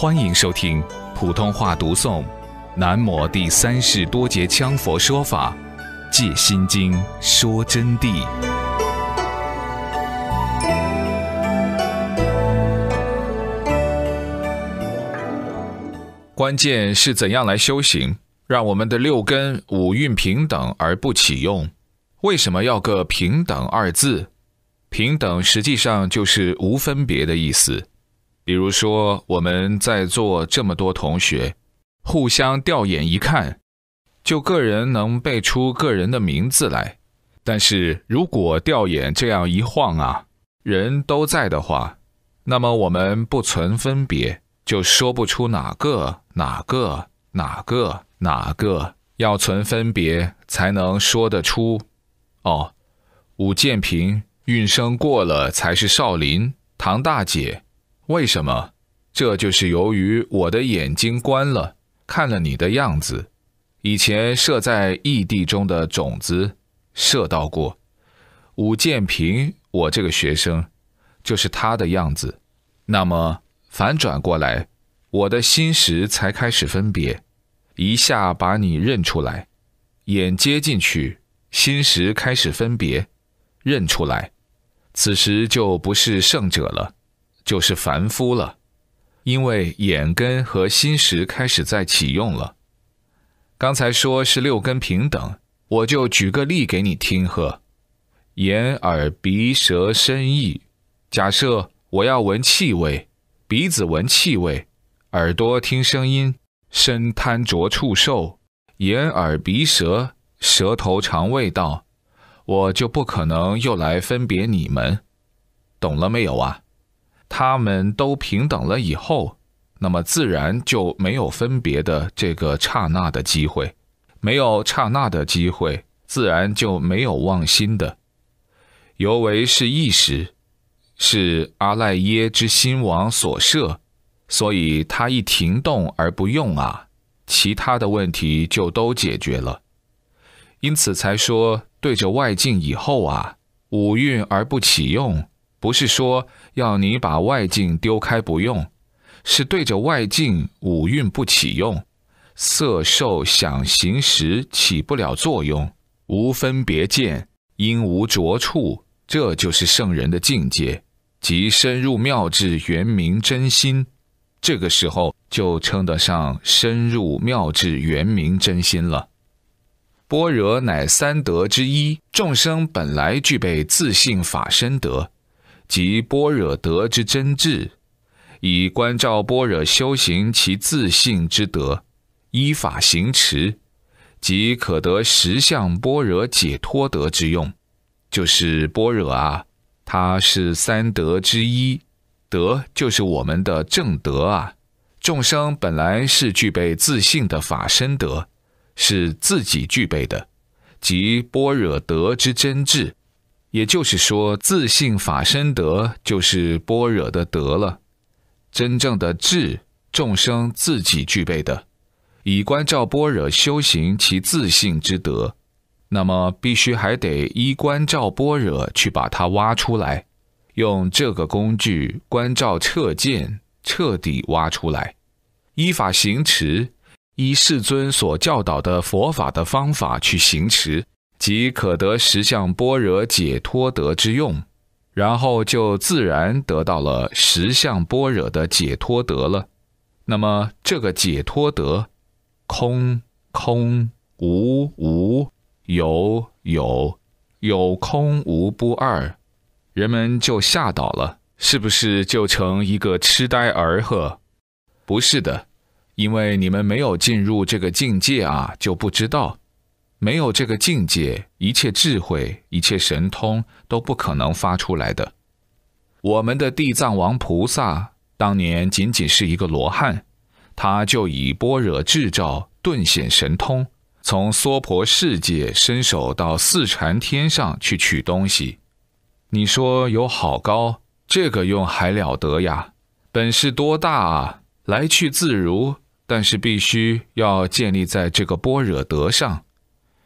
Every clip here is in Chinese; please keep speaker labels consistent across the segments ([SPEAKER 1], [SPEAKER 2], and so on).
[SPEAKER 1] 欢迎收听普通话读诵《南摩第三世多杰羌佛说法·戒心经说真谛》。关键是怎样来修行，让我们的六根五蕴平等而不起用？为什么要个“平等”二字？平等实际上就是无分别的意思。比如说，我们在座这么多同学，互相吊眼一看，就个人能背出个人的名字来。但是如果吊眼这样一晃啊，人都在的话，那么我们不存分别，就说不出哪个哪个哪个哪个。要存分别，才能说得出。哦，武建平运生过了才是少林，唐大姐。为什么？这就是由于我的眼睛关了，看了你的样子，以前射在异地中的种子射到过。武建平，我这个学生，就是他的样子。那么反转过来，我的心识才开始分别，一下把你认出来，眼接进去，心识开始分别，认出来，此时就不是圣者了。就是凡夫了，因为眼根和心识开始在启用了。刚才说是六根平等，我就举个例给你听呵。眼、耳、鼻、舌、身、意。假设我要闻气味，鼻子闻气味，耳朵听声音，身贪着触受，眼、耳、鼻、舌，舌头尝味道，我就不可能又来分别你们，懂了没有啊？他们都平等了以后，那么自然就没有分别的这个刹那的机会，没有刹那的机会，自然就没有妄心的。尤为是意识，是阿赖耶之心王所设，所以他一停动而不用啊，其他的问题就都解决了。因此才说对着外境以后啊，五蕴而不启用。不是说要你把外境丢开不用，是对着外境五蕴不起用，色受想行识起不了作用，无分别见，因无着处，这就是圣人的境界，即深入妙智圆明真心。这个时候就称得上深入妙智圆明真心了。般若乃三德之一，众生本来具备自性法身德。即般若德之真智，以观照般若修行其自性之德，依法行持，即可得十相般若解脱德之用。就是般若啊，它是三德之一，德就是我们的正德啊。众生本来是具备自信的法身德，是自己具备的，即般若德之真智。也就是说，自信法身德就是般若的德了。真正的智，众生自己具备的。以观照般若修行其自信之德，那么必须还得依观照般若去把它挖出来，用这个工具观照，彻见、彻底挖出来，依法行持，依世尊所教导的佛法的方法去行持。即可得十相般若解脱得之用，然后就自然得到了十相般若的解脱得了。那么这个解脱得，空空无无有有有空无不二，人们就吓倒了，是不是就成一个痴呆儿呵？不是的，因为你们没有进入这个境界啊，就不知道。没有这个境界，一切智慧、一切神通都不可能发出来的。我们的地藏王菩萨当年仅仅是一个罗汉，他就以般若智照顿显神通，从娑婆世界伸手到四禅天上去取东西。你说有好高，这个用还了得呀？本事多大啊，来去自如。但是必须要建立在这个般若德上。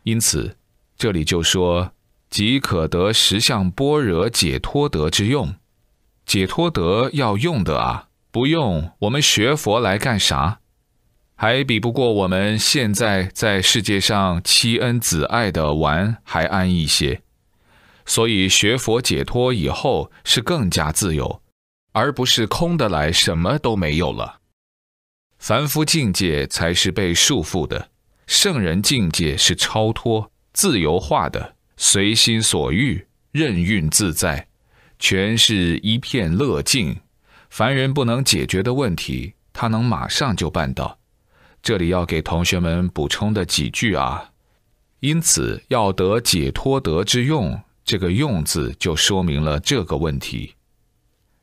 [SPEAKER 1] 因此，这里就说，即可得十相般若解脱得之用，解脱得要用的啊，不用我们学佛来干啥？还比不过我们现在在世界上妻恩子爱的玩还安逸些。所以学佛解脱以后是更加自由，而不是空的来什么都没有了。凡夫境界才是被束缚的。圣人境界是超脱、自由化的，随心所欲，任运自在，全是一片乐境。凡人不能解决的问题，他能马上就办到。这里要给同学们补充的几句啊，因此要得解脱得之用，这个“用”字就说明了这个问题。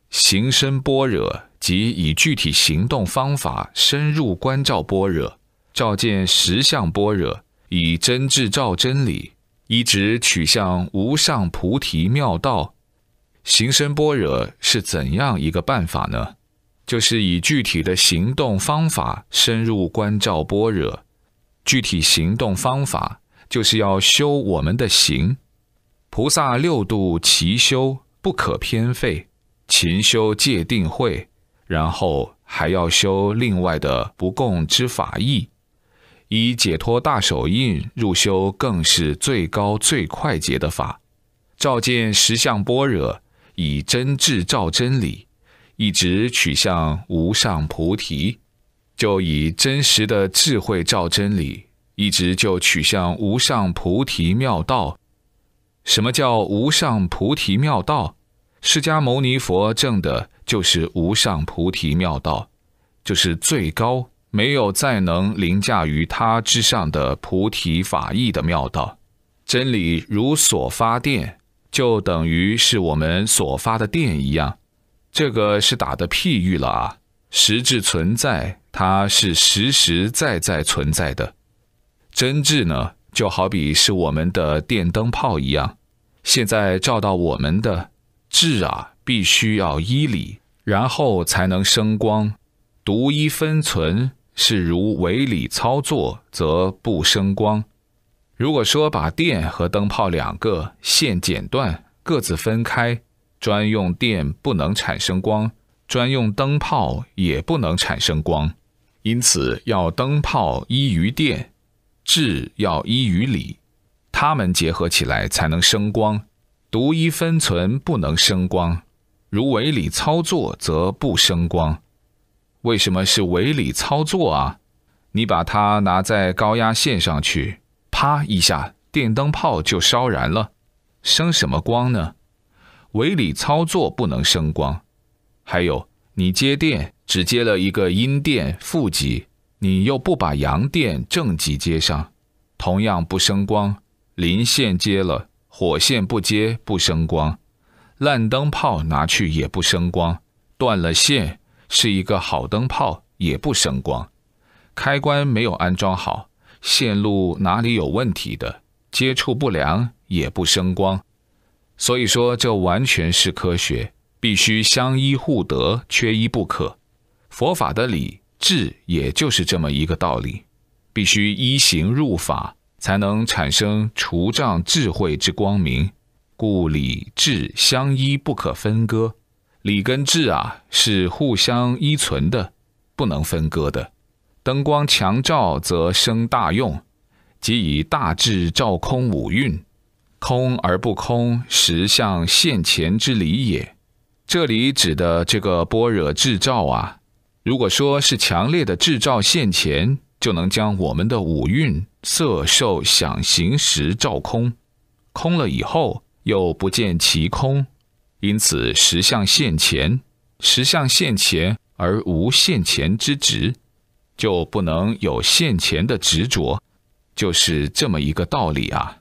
[SPEAKER 1] 行深般若，即以具体行动方法深入关照般若。照见十相般若，以真智照真理，一直取向无上菩提妙道。行深般若是怎样一个办法呢？就是以具体的行动方法深入观照般若。具体行动方法就是要修我们的行，菩萨六度齐修，不可偏废，勤修戒定慧，然后还要修另外的不共之法义。以解脱大手印入修，更是最高最快捷的法。照见实相般若，以真智照真理，一直取向无上菩提。就以真实的智慧照真理，一直就取向无上菩提妙道。什么叫无上菩提妙道？释迦牟尼佛证的就是无上菩提妙道，就是最高。没有再能凌驾于它之上的菩提法义的妙道，真理如所发电，就等于是我们所发的电一样，这个是打的譬喻了啊。实质存在，它是实实在在存在的。真智呢，就好比是我们的电灯泡一样，现在照到我们的智啊，必须要依理，然后才能生光，独一分存。是如违理操作，则不生光。如果说把电和灯泡两个线剪断，各自分开，专用电不能产生光，专用灯泡也不能产生光。因此，要灯泡依于电，智要依于理，它们结合起来才能生光。独一分存不能生光，如违理操作，则不生光。为什么是维里操作啊？你把它拿在高压线上去，啪一下，电灯泡就烧燃了，生什么光呢？维里操作不能生光。还有，你接电只接了一个阴电负极，你又不把阳电正极接上，同样不生光。零线接了，火线不接不生光。烂灯泡拿去也不生光，断了线。是一个好灯泡也不生光，开关没有安装好，线路哪里有问题的，接触不良也不生光。所以说，这完全是科学，必须相依互得，缺一不可。佛法的理智也就是这么一个道理，必须依行入法，才能产生除障智慧之光明。故理智相依，不可分割。理跟智啊是互相依存的，不能分割的。灯光强照则生大用，即以大智照空五蕴，空而不空，实相现前之理也。这里指的这个般若智照啊，如果说是强烈的智照现前，就能将我们的五蕴色受想行识照空，空了以后又不见其空。因此，实相现前，实相现前而无现前之执，就不能有现前的执着，就是这么一个道理啊。